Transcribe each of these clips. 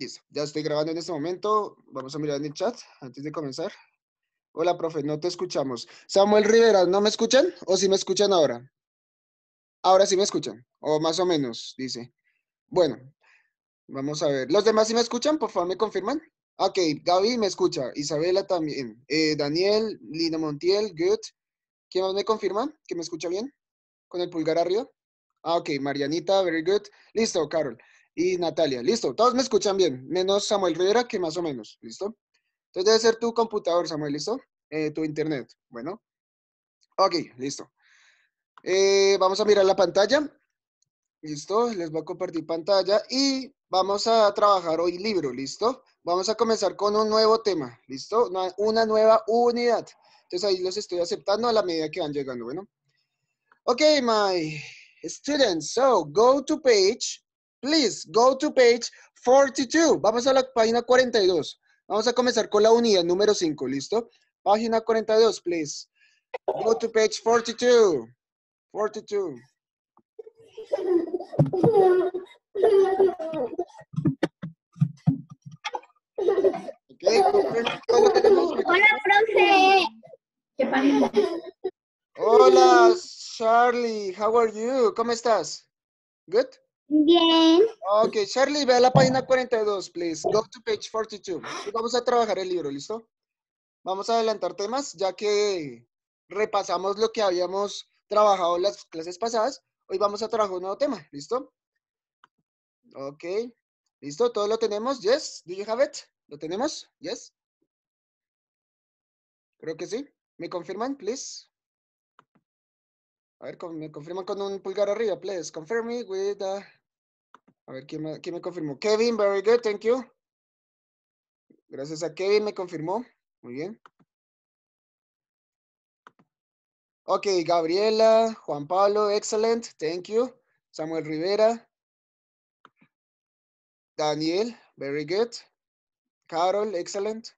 Listo, ya estoy grabando en este momento. Vamos a mirar en el chat antes de comenzar. Hola, profe, no te escuchamos. Samuel Rivera, ¿no me escuchan? ¿O si sí me escuchan ahora? Ahora sí me escuchan, o más o menos, dice. Bueno, vamos a ver. ¿Los demás sí me escuchan? Por favor, ¿me confirman? Ok, Gaby me escucha, Isabela también, eh, Daniel, Lina Montiel, good. ¿Quién más me confirma que me escucha bien? ¿Con el pulgar arriba? Ah, ok, Marianita, very good. Listo, Carol y Natalia. Listo, todos me escuchan bien, menos Samuel Rivera, que más o menos. Listo. Entonces debe ser tu computador, Samuel, ¿listo? Eh, tu internet. Bueno. Ok, listo. Eh, vamos a mirar la pantalla. Listo, les voy a compartir pantalla y vamos a trabajar hoy libro, ¿listo? Vamos a comenzar con un nuevo tema, ¿listo? Una, una nueva unidad. Entonces ahí los estoy aceptando a la medida que van llegando, bueno. Ok, my students, so go to page Please go to page 42. Vamos a la página 42. Vamos a comenzar con la unidad número 5, ¿listo? Página 42, please. Go to page 42. 42. Okay, Hola, profe. ¿Qué Hola, Charlie. How are you? ¿Cómo estás? Good? Bien. Ok, Shirley, ve a la página 42, please. Go to page 42. Vamos a trabajar el libro, ¿listo? Vamos a adelantar temas, ya que repasamos lo que habíamos trabajado en las clases pasadas. Hoy vamos a trabajar un nuevo tema, ¿listo? Ok, ¿listo? ¿Todo lo tenemos? Yes, do you have it? ¿Lo tenemos? Yes. Creo que sí. ¿Me confirman, please? A ver, me confirman con un pulgar arriba, please. Confirm me with... a... A ver, ¿quién me, confirmó? Kevin, very good, thank you. Gracias a Kevin me confirmó. Muy bien. Ok, Gabriela, Juan Pablo, excellent, thank you. Samuel Rivera. Daniel, very good. Carol, excellent.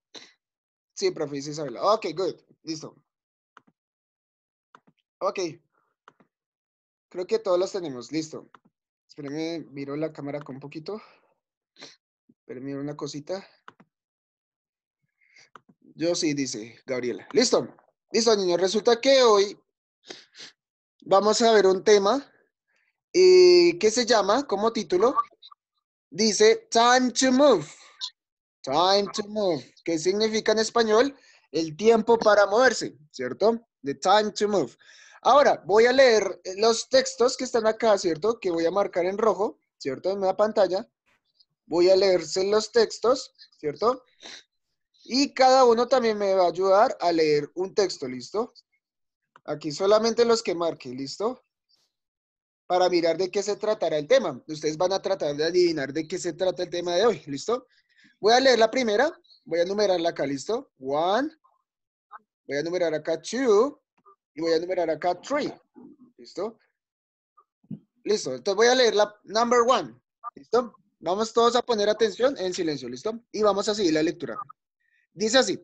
Sí, profe, Isabela. Ok, good, listo. Ok. Creo que todos los tenemos, listo. Espérenme, miro la cámara con un poquito. Espérenme una cosita. Yo sí, dice Gabriela. Listo. Listo, niños. Resulta que hoy vamos a ver un tema eh, que se llama, como título, dice Time to Move. Time to Move. ¿Qué significa en español? El tiempo para moverse, ¿cierto? The time to move. Ahora, voy a leer eh, los textos que están acá, ¿cierto? Que voy a marcar en rojo, ¿cierto? En una pantalla. Voy a leerse los textos, ¿cierto? Y cada uno también me va a ayudar a leer un texto, ¿listo? Aquí solamente los que marque, ¿listo? Para mirar de qué se tratará el tema. Ustedes van a tratar de adivinar de qué se trata el tema de hoy, ¿listo? Voy a leer la primera, voy a numerarla acá, ¿listo? One, voy a numerar acá two, voy a numerar acá three. ¿Listo? Listo. Entonces voy a leer la number one. ¿Listo? Vamos todos a poner atención en silencio. ¿Listo? Y vamos a seguir la lectura. Dice así.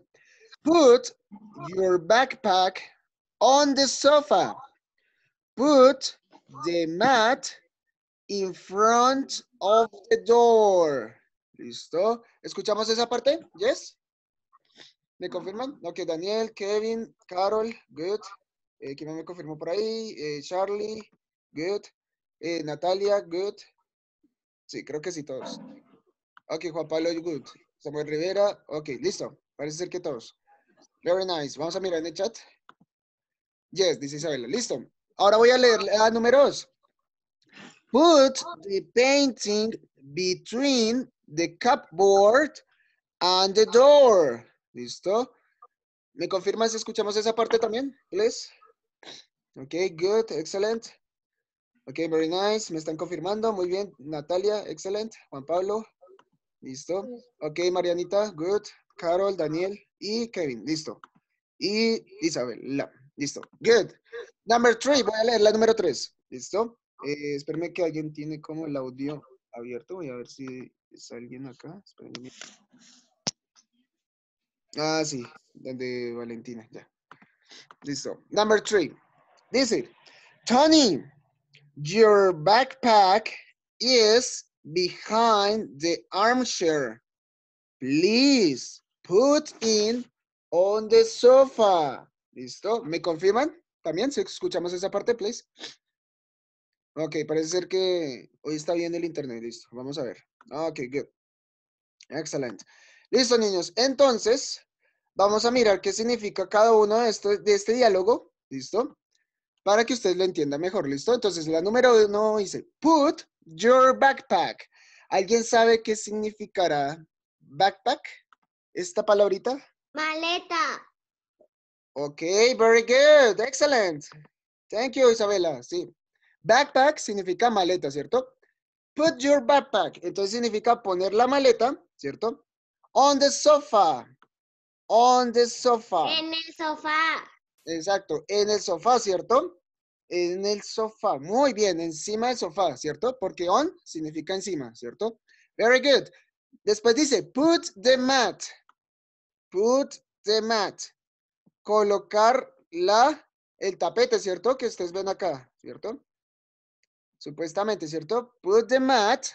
Put your backpack on the sofa. Put the mat in front of the door. ¿Listo? ¿Escuchamos esa parte? ¿Yes? ¿Me confirman? Ok, Daniel, Kevin, Carol, good. Eh, ¿Quién me confirmó por ahí? Eh, Charlie, good. Eh, Natalia, good. Sí, creo que sí, todos. Ok, Juan Pablo, good. Samuel Rivera, ok, listo. Parece ser que todos. Very nice. Vamos a mirar en el chat. Yes, dice Isabela. Listo. Ahora voy a leer a números. Put the painting between the cupboard and the door. ¿Listo? ¿Me confirma si escuchamos esa parte también, please? Ok, good, excellent. Ok, very nice. Me están confirmando. Muy bien, Natalia, excellent. Juan Pablo, listo. Ok, Marianita, good. Carol, Daniel y Kevin, listo. Y Isabel, listo. Good. Number three, voy a leer la número tres. ¿Listo? Eh, que alguien tiene como el audio abierto. Voy a ver si es alguien acá. Ah, sí, de Valentina, ya. Listo. Number three. Dice, Tony, your backpack is behind the armchair. Please put in on the sofa. ¿Listo? ¿Me confirman? También si escuchamos esa parte, please. Ok, parece ser que hoy está bien el internet. Listo, vamos a ver. Ok, good. Excelente. Listo, niños. Entonces, Vamos a mirar qué significa cada uno de, este, de este diálogo, ¿listo? Para que usted lo entienda mejor, ¿listo? Entonces, la número uno dice, put your backpack. ¿Alguien sabe qué significará backpack? ¿Esta palabrita? Maleta. Ok, very good, excellent. Thank you, Isabela. Sí. Backpack significa maleta, ¿cierto? Put your backpack. Entonces significa poner la maleta, ¿cierto? On the sofa. On the sofa. En el sofá. Exacto, en el sofá, ¿cierto? En el sofá. Muy bien, encima del sofá, ¿cierto? Porque on significa encima, ¿cierto? Very good. Después dice, put the mat. Put the mat. Colocar la, el tapete, ¿cierto? Que ustedes ven acá, ¿cierto? Supuestamente, ¿cierto? Put the mat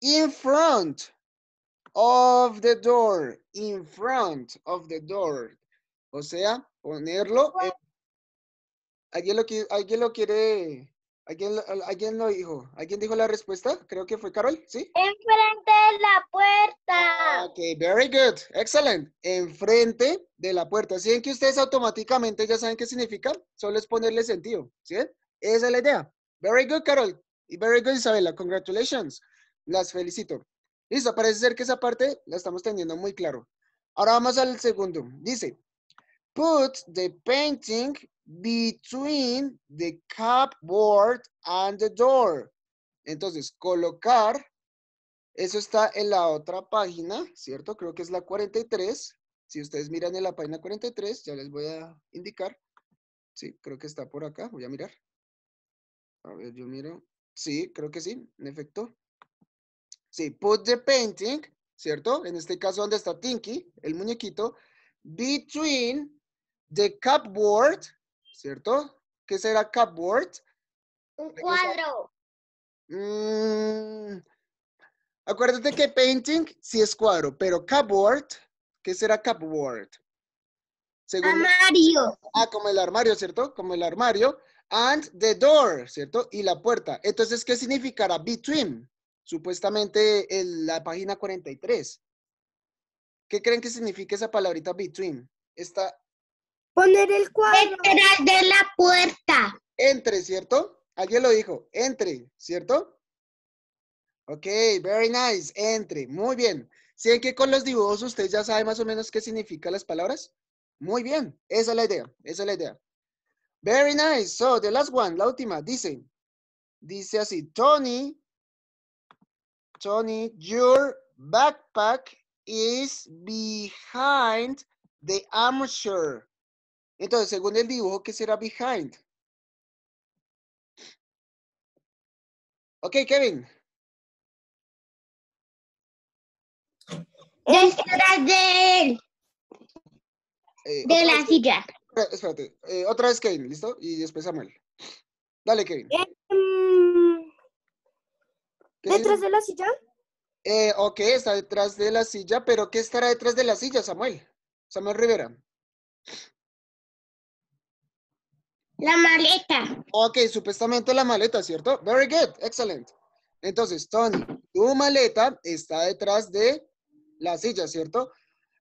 in front of the door, in front of the door. O sea, ponerlo. ¿Alguien, lo, ¿Alguien lo quiere? ¿Alguien, ¿Alguien lo dijo? ¿Alguien dijo la respuesta? Creo que fue Carol, ¿sí? Enfrente de la puerta. Ah, ok, very good, excellent. Enfrente de la puerta. Así que ustedes automáticamente ya saben qué significa? Solo es ponerle sentido, ¿sí? Esa es la idea. Very good, Carol. Y very good, Isabela. Congratulations. Las felicito. Listo, parece ser que esa parte la estamos teniendo muy claro. Ahora vamos al segundo. Dice, put the painting between the cupboard and the door. Entonces, colocar, eso está en la otra página, ¿cierto? Creo que es la 43. Si ustedes miran en la página 43, ya les voy a indicar. Sí, creo que está por acá, voy a mirar. A ver, yo miro. Sí, creo que sí, en efecto. Sí, put the painting, ¿cierto? En este caso, ¿dónde está Tinky? El muñequito. Between the cupboard, ¿cierto? ¿Qué será cupboard? Un cuadro. Mm, acuérdate que painting sí es cuadro, pero cupboard, ¿qué será cupboard? armario. Ah, como el armario, ¿cierto? Como el armario. And the door, ¿cierto? Y la puerta. Entonces, ¿qué significará between? Supuestamente en la página 43. ¿Qué creen que significa esa palabrita between? Esta... Poner el cuadro. de la puerta. Entre, ¿cierto? Alguien lo dijo. Entre, ¿cierto? Ok, very nice. Entre. Muy bien. ¿Saben que con los dibujos usted ya sabe más o menos qué significan las palabras? Muy bien. Esa es la idea. Esa es la idea. Very nice. So, the last one, la última, dice. Dice así, Tony Tony, your backpack is behind the amateur. Entonces, según el dibujo, ¿qué será behind? Ok, Kevin. Eh, de de la silla. Espérate, eh, otra vez Kevin, ¿listo? Y después Samuel. Dale, Kevin. Eh, ¿Detrás de la silla? Eh, ok, está detrás de la silla, pero ¿qué estará detrás de la silla, Samuel? Samuel Rivera. La maleta. Ok, supuestamente la maleta, ¿cierto? Very good, excelente. Entonces, Tony, tu maleta está detrás de la silla, ¿cierto?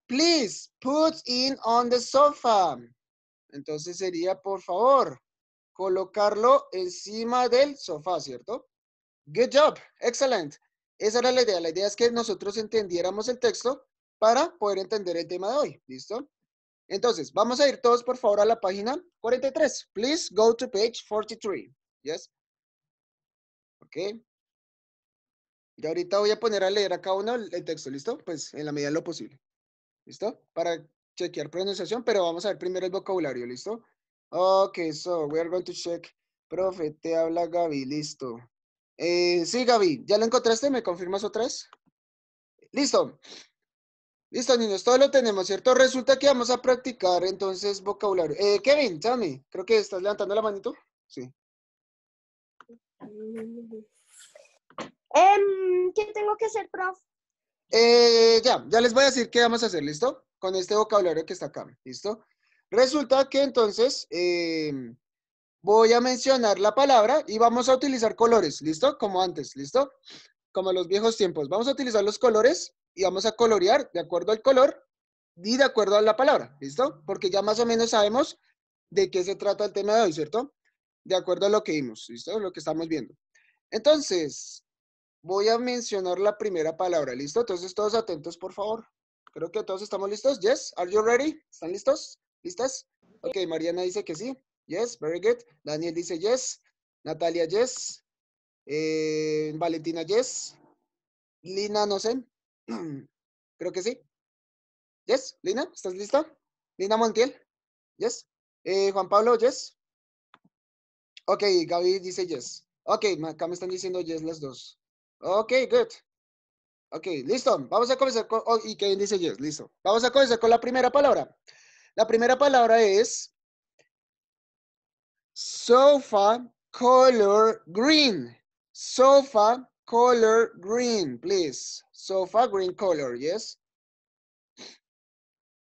Please, put in on the sofa. Entonces sería, por favor, colocarlo encima del sofá, ¿cierto? Good job, ¡Excelente! Esa era la idea. La idea es que nosotros entendiéramos el texto para poder entender el tema de hoy. ¿Listo? Entonces, vamos a ir todos, por favor, a la página 43. Please go to page 43. Yes. Ok. Y ahorita voy a poner a leer a cada uno el texto. ¿Listo? Pues en la medida de lo posible. ¿Listo? Para chequear pronunciación, pero vamos a ver primero el vocabulario. ¿Listo? Ok, so we are going to check. Profe, te habla Gaby. Listo. Eh, sí, Gaby, ¿ya lo encontraste? ¿Me confirmas otra vez? Listo. Listo, niños, todo lo tenemos, ¿cierto? Resulta que vamos a practicar entonces vocabulario. Eh, Kevin, Sammy, creo que estás levantando la manito. Sí. Em, ¿Qué tengo que hacer, prof? Eh, ya, ya les voy a decir qué vamos a hacer, ¿listo? Con este vocabulario que está acá, ¿listo? Resulta que entonces em, voy a mencionar la palabra y vamos a utilizar colores, ¿listo? Como antes, ¿listo? Como los viejos tiempos. Vamos a utilizar los colores y vamos a colorear de acuerdo al color y de acuerdo a la palabra, ¿listo? Porque ya más o menos sabemos de qué se trata el tema de hoy, ¿cierto? De acuerdo a lo que vimos, ¿listo? Lo que estamos viendo. Entonces, voy a mencionar la primera palabra, ¿listo? Entonces, todos atentos, por favor. Creo que todos estamos listos. Yes, are you ready? ¿Están listos? ¿Listas? Ok, Mariana dice que sí. Yes, very good. Daniel dice yes. Natalia, yes. Eh, Valentina, yes. Lina, no sé. Creo que sí. Yes, Lina, ¿estás lista? Lina Montiel, yes. Eh, Juan Pablo, yes. Ok, Gaby dice yes. Ok, acá me están diciendo yes las dos. Ok, good. Ok, listo. Vamos a comenzar con... Oh, y Kevin dice yes, listo. Vamos a comenzar con la primera palabra. La primera palabra es Sofa color green. Sofa color green, please. Sofa green color, yes?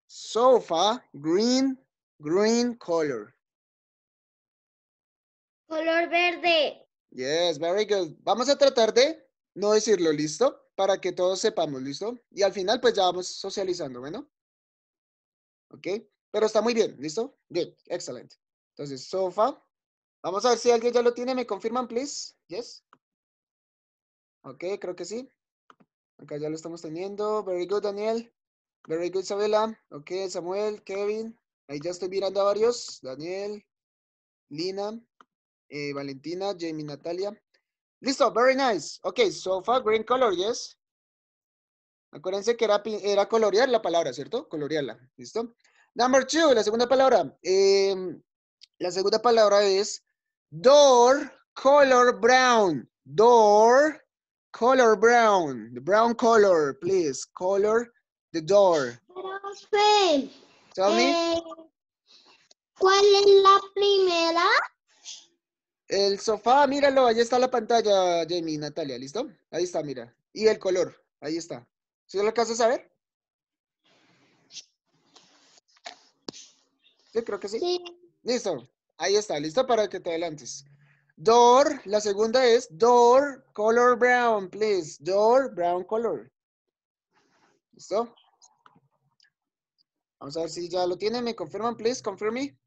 Sofa green, green color. Color verde. Yes, very good. Vamos a tratar de no decirlo, ¿listo? Para que todos sepamos, ¿listo? Y al final, pues ya vamos socializando, ¿bueno? ¿Ok? Pero está muy bien, ¿listo? Good, excelente. Entonces, sofa. Vamos a ver si alguien ya lo tiene. ¿Me confirman, please? Yes. Ok, creo que sí. Acá ya lo estamos teniendo. Very good, Daniel. Very good, Isabela. Ok, Samuel, Kevin. Ahí ya estoy mirando a varios. Daniel, Lina, eh, Valentina, Jamie, Natalia. Listo, very nice. Ok, sofa, green color, yes. Acuérdense que era, era colorear la palabra, ¿cierto? Colorearla, ¿listo? Number two, la segunda palabra. Eh, la segunda palabra es door color brown. Door color brown. The brown color, please. Color the door. Eh, ¿Cuál es la primera? El sofá, míralo, ahí está la pantalla, Jamie, Natalia, ¿listo? Ahí está, mira. Y el color, ahí está. ¿Sí lo alcanzas a ver? Yo creo que sí. Listo, ahí está, listo para que te adelantes. Door, la segunda es door color brown, please. Door brown color. ¿Listo? Vamos a ver si ya lo tienen. ¿Me confirman, please? Confirm me.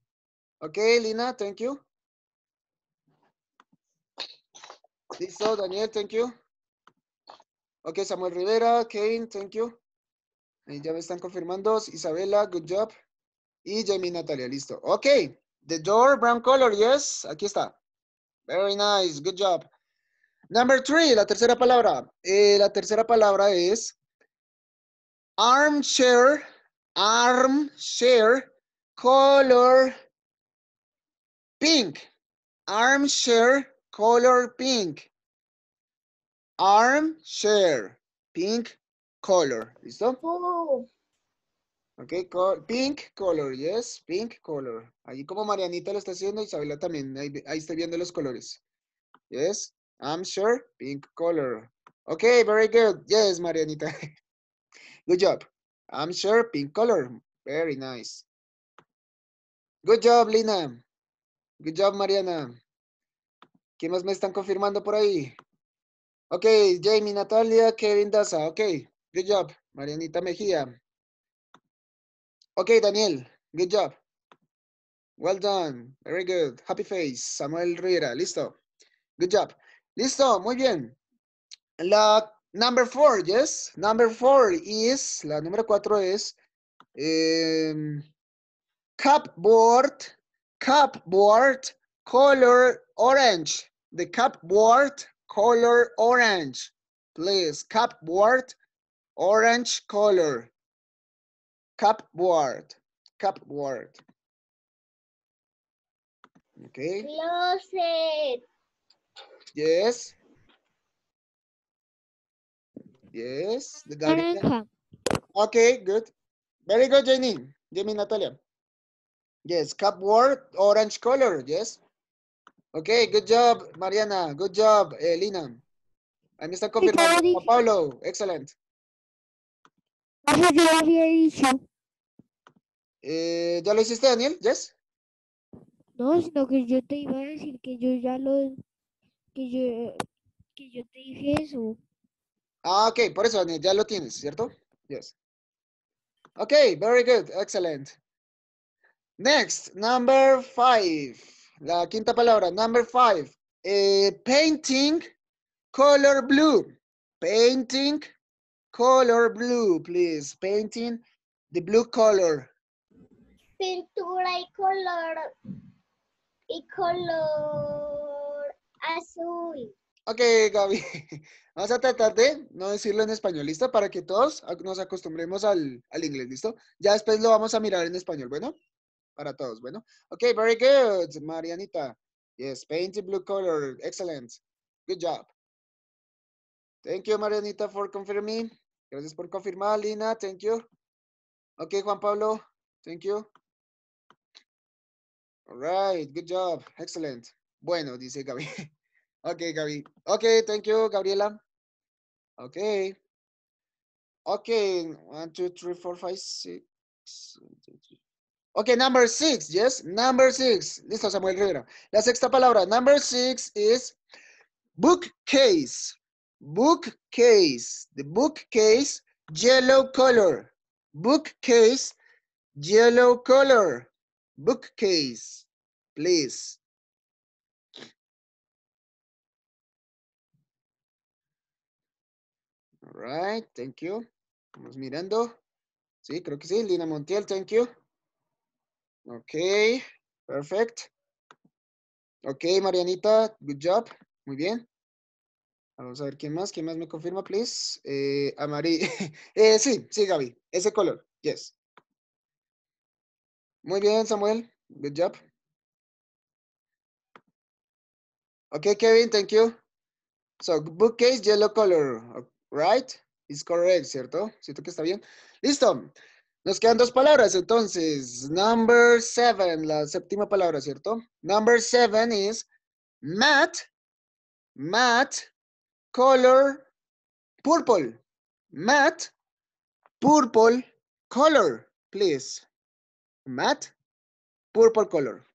Ok, Lina, thank you. Listo, Daniel, thank you. Ok, Samuel Rivera, Kane, thank you. Ahí eh, ya me están confirmando. Isabela, good job. Y Jamie Natalia, listo. Ok. The door, brown color, yes. Aquí está. Very nice, good job. Number three, la tercera palabra. Eh, la tercera palabra es armchair, armchair, color pink. Armchair, color pink. Armchair, pink color. ¿Listo? Oh. Ok, pink color, yes, pink color. Ahí como Marianita lo está haciendo, Isabela también, ahí, ahí está viendo los colores. Yes, I'm sure, pink color. Ok, very good. Yes, Marianita. Good job. I'm sure, pink color. Very nice. Good job, Lina. Good job, Mariana. ¿Quién más me están confirmando por ahí? Ok, Jamie, Natalia, Kevin Daza. Ok, good job. Marianita Mejía. Okay, Daniel, good job. Well done, very good. Happy face, Samuel Rivera, listo. Good job. Listo, muy bien. La number four, yes? Number four is, la número cuatro es, um, cupboard, cupboard color orange. The cupboard color orange. Please, cupboard orange color cupboard, cupboard. Okay. Closet. Yes. Yes. The garden. Okay, good. Very good, Jenny. Jenny Natalia. Yes, cupboard, orange color, yes. Okay, good job, Mariana. Good job, Elena. Eh, I missed a confirmation. Pablo, excellent. I have issue. Eh, ¿Ya lo hiciste, Daniel? ¿Yes? No, sino que yo te iba a decir que yo ya lo... Que yo, que yo te dije eso. Ah, ok. Por eso, Daniel, ya lo tienes, ¿cierto? Yes. Ok, very good. Excelente. Next, number five. La quinta palabra, number five. Eh, painting color blue. Painting color blue, please. Painting the blue color pintura y color y color azul. Ok, Gaby, vamos a tratar de no decirlo en español, ¿listo? Para que todos nos acostumbremos al, al inglés, ¿listo? Ya después lo vamos a mirar en español, ¿bueno? Para todos, ¿bueno? Ok, very good, Marianita. Yes, paint blue color, excellent. Good job. Thank you, Marianita, for confirming. Gracias por confirmar, Lina, thank you. Ok, Juan Pablo, thank you. All right, good job. Excellent. Bueno, dice Gaby. okay, Gaby. Okay, thank you, Gabriela. Okay. Okay, one, two, three, four, five, six. Okay, number six, yes, number six. Listo, Samuel Rivera. La sexta palabra, number six is bookcase. Bookcase. The bookcase, yellow color. Bookcase, yellow color. Bookcase, please. All right, thank you. Vamos mirando. Sí, creo que sí. Lina Montiel, thank you. Ok, perfect. Ok, Marianita, good job. Muy bien. Vamos a ver quién más, quién más me confirma, please. Eh, eh sí, sí, Gaby. Ese color, yes. Muy bien, Samuel. Good job. Okay, Kevin, thank you. So, bookcase yellow color, right? It's correct, ¿cierto? Siento que está bien? Listo. Nos quedan dos palabras, entonces. Number seven, la séptima palabra, ¿cierto? Number seven is mat, mat color, purple. mat purple, color, please. matte purple color.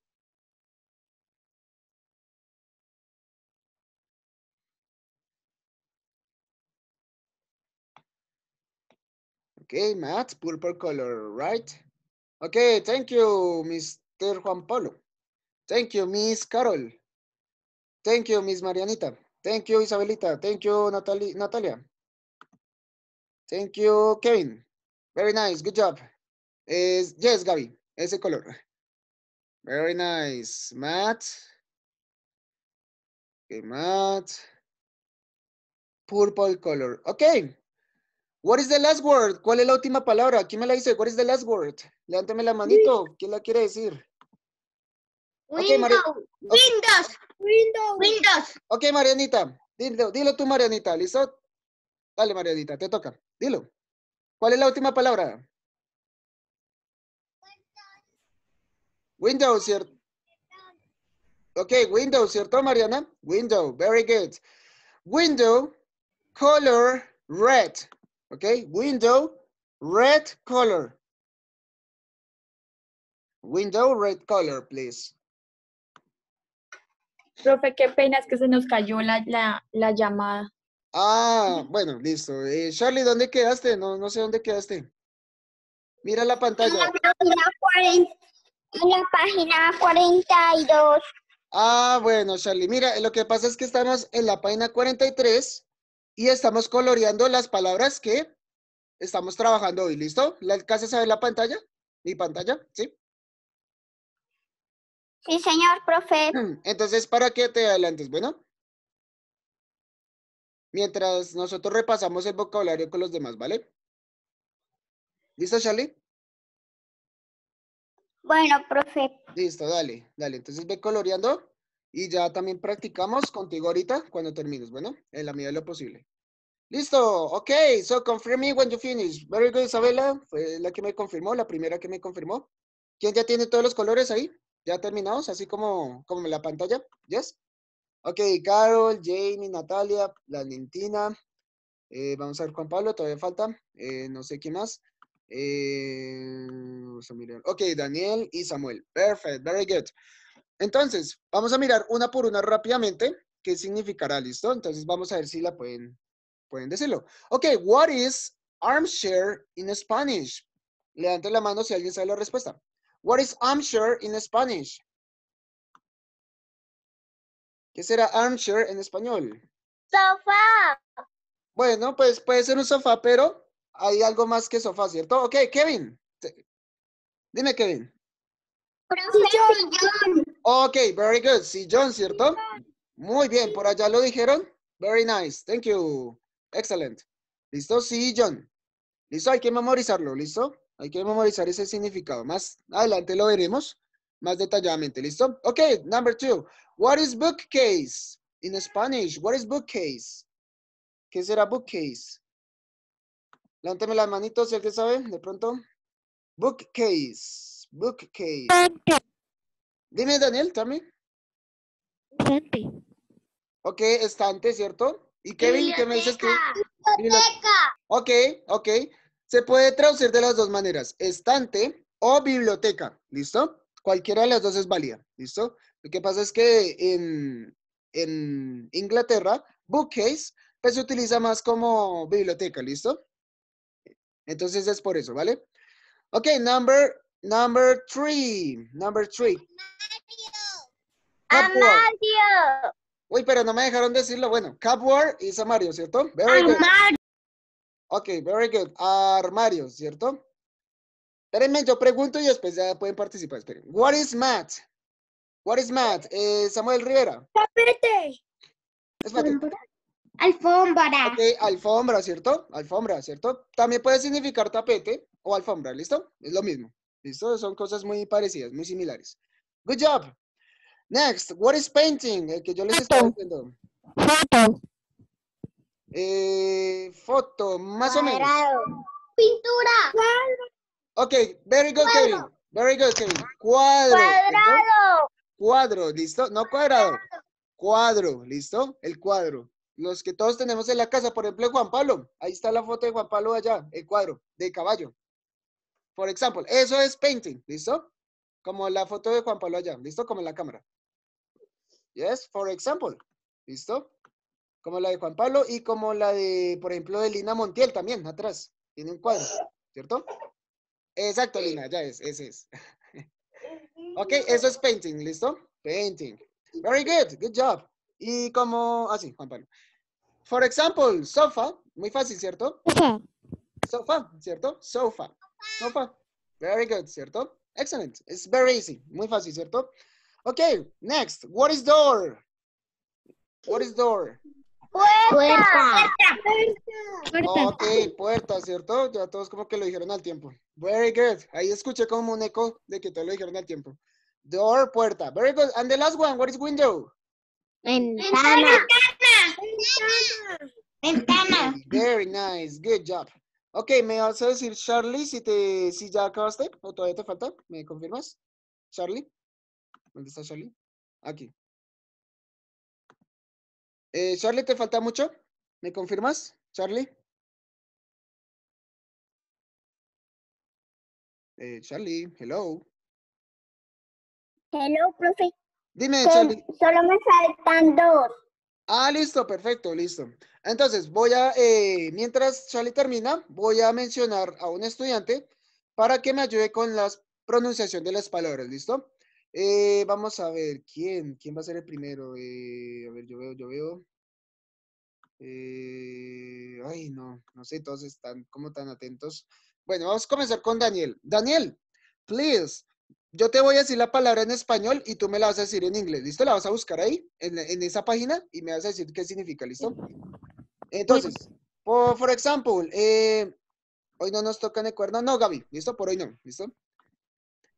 Okay, matte purple color, right? Okay, thank you, Mr. Juan Pablo. Thank you, Miss Carol. Thank you, Miss Marianita. Thank you, Isabelita. Thank you, Natalie, Natalia. Thank you, Kevin. Very nice. Good job. Is yes, Gabby. ese color. Very nice. Matt. Okay, Matt. Purple color. Ok. What is the last word? ¿Cuál es la última palabra? ¿Quién me la dice? What is the last word? Levántame la manito. ¿Quién la quiere decir? Windows. Windows. Windows. Ok, Marianita. Dilo, dilo tú, Marianita. ¿Listo? Dale, Marianita. Te toca. Dilo. ¿Cuál es la última palabra? Windows, ¿cierto? Ok, Windows, ¿cierto, Mariana? Window, very good. Window, color, red. Ok, window, red color. Window, red color, please. Profe, qué pena, es que se nos cayó la, la, llamada. Ah, bueno, listo. Eh, Charlie, ¿dónde quedaste? No, no sé dónde quedaste. Mira la pantalla. Ah, en la página 42. Ah, bueno, Charlie. Mira, lo que pasa es que estamos en la página 43 y estamos coloreando las palabras que estamos trabajando hoy. ¿Listo? ¿La alcanzas a la pantalla? ¿Mi pantalla? ¿Sí? Sí, señor, profe. Mm, entonces, ¿para qué te adelantes? Bueno. Mientras nosotros repasamos el vocabulario con los demás, ¿vale? ¿Listo, Charlie? Bueno, profe. Listo, dale, dale. Entonces ve coloreando y ya también practicamos contigo ahorita cuando termines, bueno, en la medida de lo posible. Listo, ok, so confirm me when you finish. Very good, Isabela, fue la que me confirmó, la primera que me confirmó. ¿Quién ya tiene todos los colores ahí? ¿Ya terminados? Así como, como en la pantalla, ¿yes? Ok, Carol, Jamie, Natalia, la eh, vamos a ver Juan Pablo, todavía falta, eh, no sé quién más. Eh, ok, Daniel y Samuel. Perfect, very good. Entonces, vamos a mirar una por una rápidamente qué significará, ¿listo? Entonces, vamos a ver si la pueden, pueden decirlo. Ok, what is armchair in Spanish? Levanten la mano si alguien sabe la respuesta. What is armchair in Spanish? ¿Qué será armchair en español? Sofá. Bueno, pues puede ser un sofá, pero hay algo más que sofá, ¿cierto? Ok, Kevin. Dime, Kevin. Sillón. Ok, very good. John, ¿cierto? Muy bien, por allá lo dijeron. Very nice, thank you. Excellent. ¿Listo? John. ¿Listo? Hay que memorizarlo, ¿listo? Hay que memorizar ese significado. Más adelante lo veremos más detalladamente, ¿listo? Ok, number two. What is bookcase? In Spanish, what is bookcase? ¿Qué será bookcase? Levántame las manitos, si que sabe, de pronto. Bookcase. Bookcase. Dime, Daniel, también. Estante. Ok, estante, ¿cierto? ¿Y Kevin, qué me dices tú? Biblioteca. Ok, ok. Se puede traducir de las dos maneras, estante o biblioteca, ¿listo? Cualquiera de las dos es válida, ¿listo? Lo que pasa es que en, en Inglaterra, bookcase pues, se utiliza más como biblioteca, ¿listo? Entonces es por eso, ¿vale? Ok, number, number three. Number three. Mario. Uy, pero no me dejaron decirlo. Bueno, Capward y Samario, ¿cierto? Very good. Ok, very good. Armario, ¿cierto? Espérenme, yo pregunto y después ya pueden participar. Esperen. What is Matt? What is Matt? Eh, Samuel Rivera. es papete? Alfombra. Okay, alfombra, ¿cierto? Alfombra, ¿cierto? También puede significar tapete o alfombra, ¿listo? Es lo mismo. ¿Listo? Son cosas muy parecidas, muy similares. Good job. Next, what is painting? El que yo les estoy diciendo. Foto. Eh, foto, más o menos. Pintura. Cuadro. Ok, very good, Cuadro. Kevin. Very good, Kevin. Cuadro. Cuadrado. Cuadro, ¿listo? No cuadrado. Cuadro, ¿listo? El cuadro los que todos tenemos en la casa, por ejemplo, Juan Pablo, ahí está la foto de Juan Pablo allá, el cuadro de caballo. Por ejemplo, eso es painting, ¿listo? Como la foto de Juan Pablo allá, ¿listo? Como en la cámara. Yes, for example, ¿listo? Como la de Juan Pablo y como la de, por ejemplo, de Lina Montiel también, atrás, tiene un cuadro, ¿cierto? Exacto, Lina, ya es, ese es. ok, eso es painting, ¿listo? Painting. Very good, good job. Y como, así, ah, Juan Pablo. For example, sofa. Muy fácil, ¿cierto? Sofa. ¿cierto? Sofa. Sofa. Very good, ¿cierto? Excellent. It's very easy. Muy fácil, ¿cierto? Okay, next. What is door? What is door? Puerta. Puerta. Ok, puerta, ¿cierto? Ya todos como que lo dijeron al tiempo. Very good. Ahí escuché como un eco de que te lo dijeron al tiempo. Door, puerta. Very good. And the last one, what is window? Ventana. Ventana. Very nice. Good job. Ok, me vas a decir, Charlie, si, te, si ya acabaste o todavía te falta, ¿me confirmas? Charlie. ¿Dónde está Charlie? Aquí. Eh, Charlie, ¿te falta mucho? ¿Me confirmas, Charlie? Eh, Charlie, hello. Hello, profe. Dime, Charlie. Solo me faltan dos. Ah, listo, perfecto, listo. Entonces, voy a, eh, mientras Charlie termina, voy a mencionar a un estudiante para que me ayude con la pronunciación de las palabras, ¿listo? Eh, vamos a ver, ¿quién? ¿Quién va a ser el primero? Eh, a ver, yo veo, yo veo. ay, no, no sé, todos están como tan atentos. Bueno, vamos a comenzar con Daniel. Daniel, please, yo te voy a decir la palabra en español y tú me la vas a decir en inglés, ¿listo? La vas a buscar ahí, en, esa página, y me vas a decir qué significa, ¿listo? Entonces, por, example, ejemplo, eh, hoy no nos toca en el cuerno, no, Gaby, ¿listo? Por hoy no, ¿listo?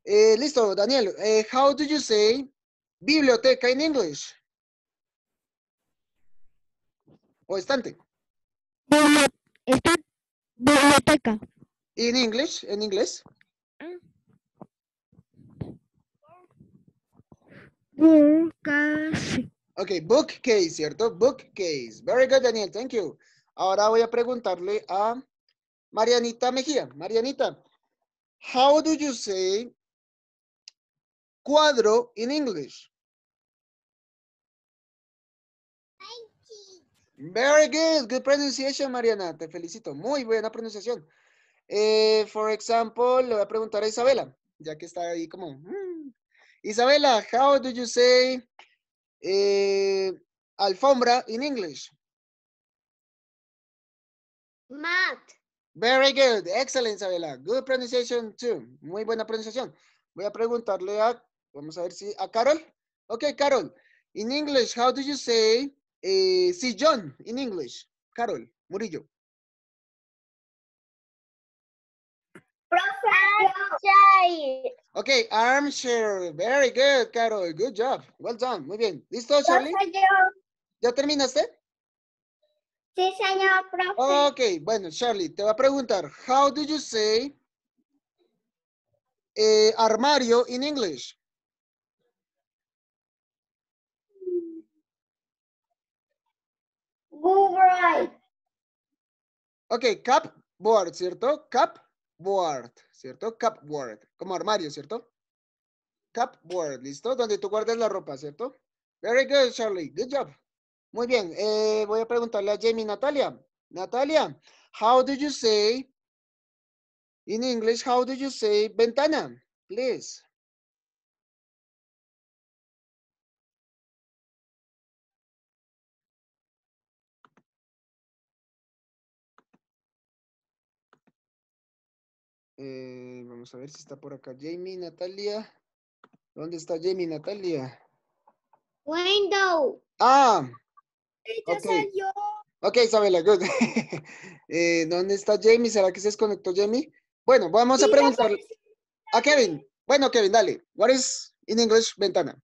Eh, listo, Daniel, eh, how do you say biblioteca en in English? O estante. Biblioteca. ¿En English? ¿En inglés? Ah. Bookcase. Ok, bookcase, ¿cierto? Bookcase. Very good, Daniel. Thank you. Ahora voy a preguntarle a Marianita Mejía. Marianita, how do you say cuadro in English? Very good. Good pronunciation, Mariana. Te felicito. Muy buena pronunciación. Eh, for example, le voy a preguntar a Isabela, ya que está ahí como... Isabela, how do you say eh, alfombra in English? Mat. Very good. Excellent, Isabela. Good pronunciation too. Muy buena pronunciación. Voy a preguntarle a, vamos a ver si, a Carol. Okay, Carol. In English, how do you say eh, si John in English? Carol, Murillo. Ok, armchair. Very good, Carol. Good job. Well done. Muy bien. ¿Listo, Charlie? ¿Ya terminaste? Sí, señor, profe. Ok, bueno, Charlie, te va a preguntar. How do you say eh, armario in English? Good right. Ok, board, ¿cierto? Cup Word, ¿cierto? Cupboard, como armario, ¿cierto? Cupboard, ¿listo? Donde tú guardas la ropa, ¿cierto? Very good, Charlie. Good job. Muy bien. Eh, voy a preguntarle a Jamie Natalia. Natalia, how do you say, in English, how do you say ventana? Please. Eh, vamos a ver si está por acá. Jamie, Natalia. ¿Dónde está Jamie, Natalia? Window. Ah. Ok, Isabela, good. Eh, ¿Dónde está Jamie? ¿Será que se desconectó Jamie? Bueno, vamos a preguntarle. A Kevin. Bueno, Kevin, dale. What is in English ventana?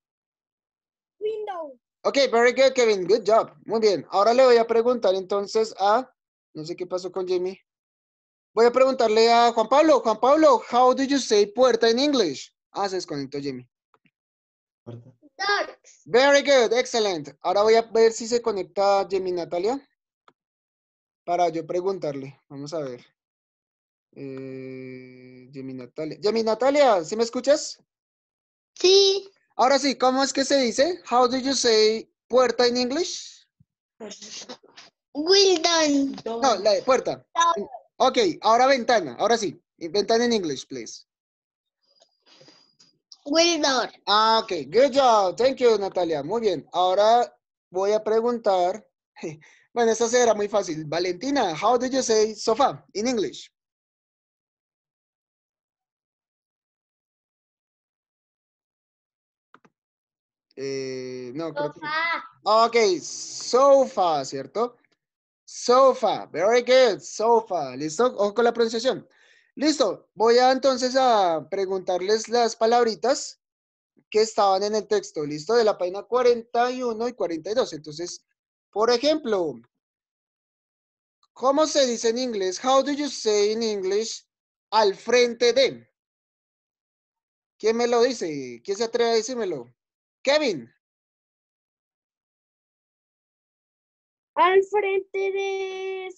Window. Ok, very good, Kevin. Good job. Muy bien. Ahora le voy a preguntar entonces a... No sé qué pasó con Jamie. Voy a preguntarle a Juan Pablo. Juan Pablo, how do you say puerta in English? Ah, se desconectó Jimmy. Puerta. Very good, excellent. Ahora voy a ver si se conecta Jimmy Natalia. Para yo preguntarle. Vamos a ver. Eh, Jimmy Natalia. Jimmy Natalia, ¿sí me escuchas? Sí. Ahora sí, ¿cómo es que se dice? How do you say puerta in English? Wildon. No, la de puerta. Ok, ahora ventana, ahora sí. Ventana en English, please. Window. Ah, ok, good job. Thank you, Natalia. Muy bien. Ahora voy a preguntar. Bueno, esta será muy fácil. Valentina, how do you say sofá in English? Eh, no, sofá. Ok, sofa, ¿cierto? Sofa, very good, sofa. ¿Listo? Ojo con la pronunciación. Listo, voy a entonces a preguntarles las palabritas que estaban en el texto, ¿listo? De la página 41 y 42. Entonces, por ejemplo, ¿cómo se dice en inglés? How do you say in English al frente de? ¿Quién me lo dice? ¿Quién se atreve a decírmelo? Kevin. al frente de...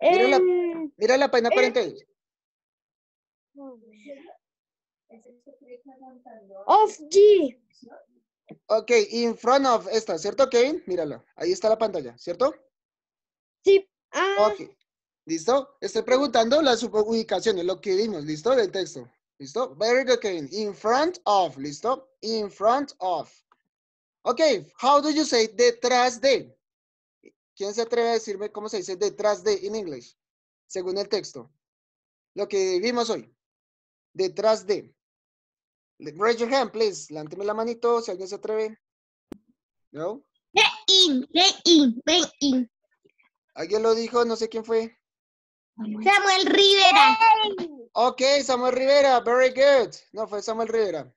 Mira la, mira la página 48. Of G. Ok, in front of esta, ¿cierto, Kane? Míralo, ahí está la pantalla, ¿cierto? Sí. Ah. Ok, ¿listo? Estoy preguntando las ubicaciones, lo que dimos, ¿listo? Del texto, ¿listo? Very good, Kane. In front of, ¿listo? In front of. Ok, how do you say detrás de? ¿Quién se atreve a decirme cómo se dice detrás de en inglés? Según el texto. Lo que vimos hoy. Detrás de. Raise your hand, please. Lánteme la manito si alguien se atreve. ¿No? ¿Alguien lo dijo? No sé quién fue. Samuel Rivera. Ok, Samuel Rivera. Very good. No, fue Samuel Rivera.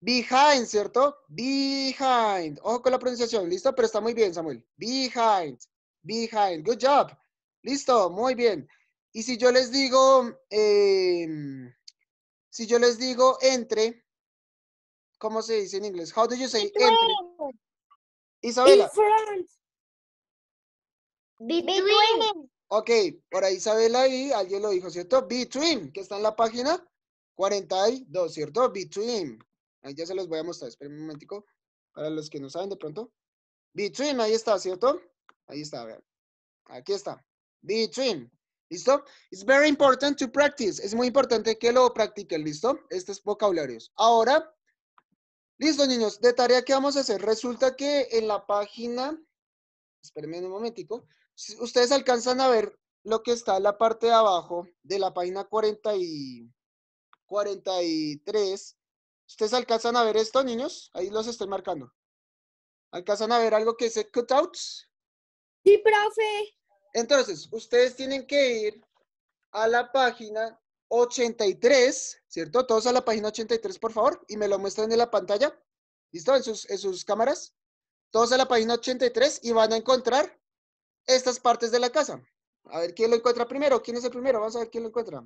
Behind, ¿cierto? Behind. Ojo con la pronunciación, ¿listo? Pero está muy bien, Samuel. Behind, behind. Good job. Listo, muy bien. Y si yo les digo, eh, si yo les digo entre, ¿cómo se dice en inglés? How do you say entre? Isabela. Between. Ok, por ahí Isabela y alguien lo dijo, ¿cierto? Between, que está en la página 42, ¿cierto? Between. Ahí ya se los voy a mostrar, esperen un momentico. Para los que no saben de pronto. Between, ahí está, ¿cierto? Ahí está, ver Aquí está. Between. ¿Listo? It's very important to practice. Es muy importante que lo practiquen, ¿listo? Estos vocabularios. Ahora, listo, niños. De tarea que vamos a hacer. Resulta que en la página, espérenme un momentico, ustedes alcanzan a ver lo que está en la parte de abajo de la página y 43, ¿Ustedes alcanzan a ver esto, niños? Ahí los estoy marcando. ¿Alcanzan a ver algo que dice cutouts? Sí, profe. Entonces, ustedes tienen que ir a la página 83, ¿cierto? Todos a la página 83, por favor, y me lo muestran en la pantalla. ¿Listo? En sus, en sus cámaras. Todos a la página 83 y van a encontrar estas partes de la casa. A ver quién lo encuentra primero. ¿Quién es el primero? Vamos a ver quién lo encuentra.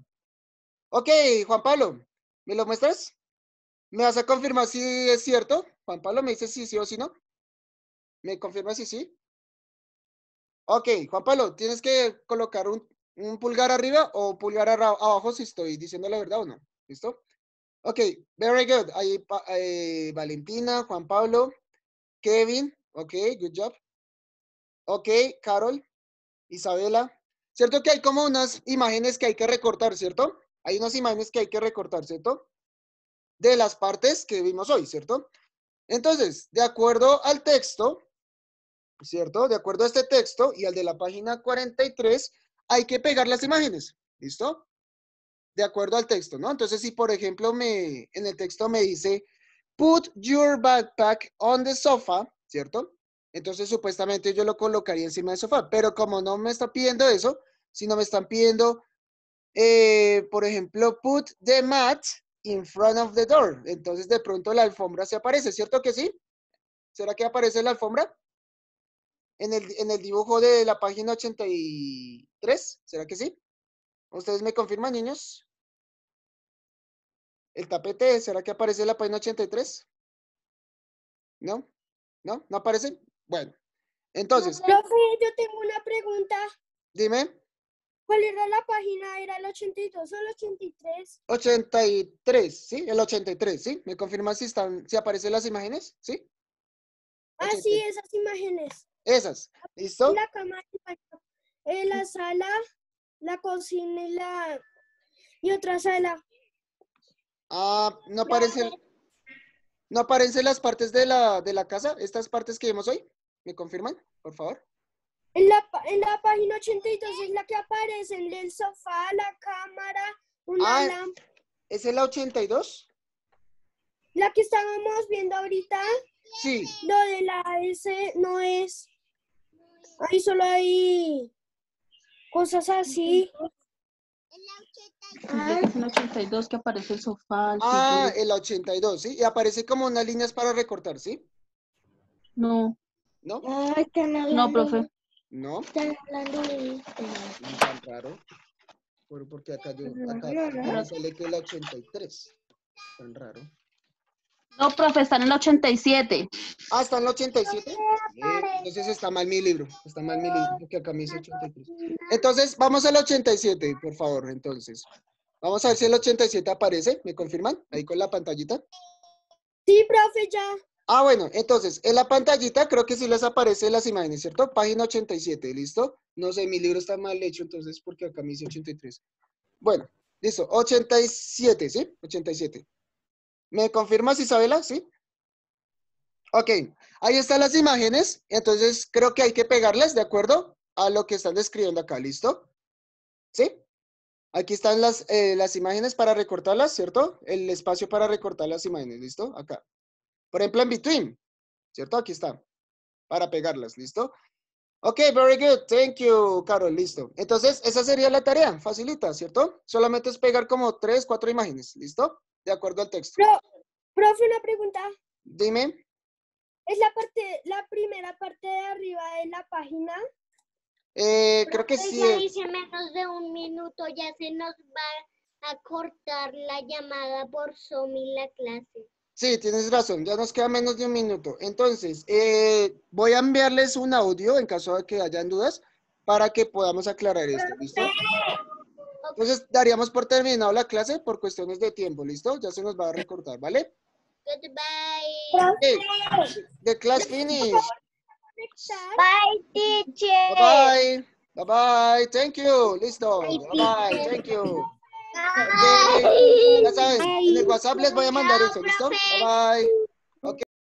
Ok, Juan Pablo, ¿me lo muestras? ¿Me vas a confirmar si es cierto? Juan Pablo me dice si sí o si no. ¿Me confirma si sí? Ok, Juan Pablo, tienes que colocar un, pulgar arriba o pulgar abajo si estoy diciendo la verdad o no. ¿Listo? Ok, very good. Ahí, eh, Valentina, Juan Pablo, Kevin. Ok, good job. Ok, Carol, Isabela. ¿Cierto que hay como unas imágenes que hay que recortar, cierto? Hay unas imágenes que hay que recortar, ¿cierto? de las partes que vimos hoy, ¿cierto? Entonces, de acuerdo al texto, ¿cierto? De acuerdo a este texto y al de la página 43, hay que pegar las imágenes, ¿listo? De acuerdo al texto, ¿no? Entonces, si por ejemplo me, en el texto me dice, put your backpack on the sofa, ¿cierto? Entonces, supuestamente yo lo colocaría encima del sofá, pero como no me está pidiendo eso, sino me están pidiendo, eh, por ejemplo, put the mat in front of the door. Entonces de pronto la alfombra se aparece, ¿cierto que sí? ¿Será que aparece la alfombra? En el, en el dibujo de la página 83, ¿será que sí? ¿Ustedes me confirman, niños? ¿El tapete, será que aparece en la página 83? ¿No? ¿No? ¿No aparece? Bueno, entonces... No, yo tengo una pregunta. Dime. ¿Cuál era la página? ¿Era el 82 o el 83? 83, sí, el 83, sí. ¿Me confirmas si, están, si aparecen las imágenes? Sí. Ah, sí, esas imágenes. Esas, ¿listo? La eh, la sala, la cocina y la... y otra sala. Ah, no aparecen... ¿No aparecen las partes de la, de la casa? ¿Estas partes que vemos hoy? ¿Me confirman, por favor? En la, página 82 es la que aparece en el sofá, la cámara, una ah, lámpara. ¿Es la 82? La que estábamos viendo ahorita. Sí. Lo de la S no es. Ahí solo hay cosas así. Ah, es la 82 que aparece el sofá. ah, en el 82, ¿sí? Y aparece como unas líneas para recortar, ¿sí? No. ¿No? no, no, profe. ¿No? Está hablando de este, tan raro? Por, porque acá yo acá no, sale que el 83. Tan raro. No, profe, están en el 87. Ah, está en el 87. Entonces está mal mi libro. Está mal mi libro, porque acá me dice 83. Entonces, vamos al 87, por favor, entonces. Vamos a ver si el 87 aparece. ¿Me confirman? Ahí con la pantallita. Sí, profe, ya. Ah, bueno, entonces, en la pantallita creo que sí les aparecen las imágenes, ¿cierto? Página 87, ¿listo? No sé, mi libro está mal hecho, entonces, porque acá me dice 83. Bueno, listo, 87, ¿sí? 87. ¿Me confirmas, Isabela? ¿Sí? Ok, ahí están las imágenes, entonces creo que hay que pegarlas, ¿de acuerdo? A lo que están describiendo acá, ¿listo? ¿Sí? Aquí están las, eh, las imágenes para recortarlas, ¿cierto? El espacio para recortar las imágenes, ¿listo? Acá. Por ejemplo, en between, ¿cierto? Aquí está, para pegarlas, ¿listo? Ok, very good, thank you, Carol, listo. Entonces, esa sería la tarea, facilita, ¿cierto? Solamente es pegar como tres, cuatro imágenes, ¿listo? De acuerdo al texto. profe, una pregunta. Dime. ¿Es la parte, la primera parte de arriba de la página? Eh, creo que sí. Ya eh. dice menos de un minuto, ya se nos va a cortar la llamada por Zoom y la clase. Sí, tienes razón, ya nos queda menos de un minuto. Entonces, eh, voy a enviarles un audio en caso de que hayan dudas para que podamos aclarar esto, ¿listo? Entonces, daríamos por terminado la clase por cuestiones de tiempo, ¿listo? Ya se nos va a recortar, ¿vale? Goodbye. The class finished. Bye, teacher. Bye. Bye-bye. Thank you. Listo. Bye. Bye. Thank you. De, ya sabes, en el WhatsApp les voy a mandar eso, ¿listo? Bye bye.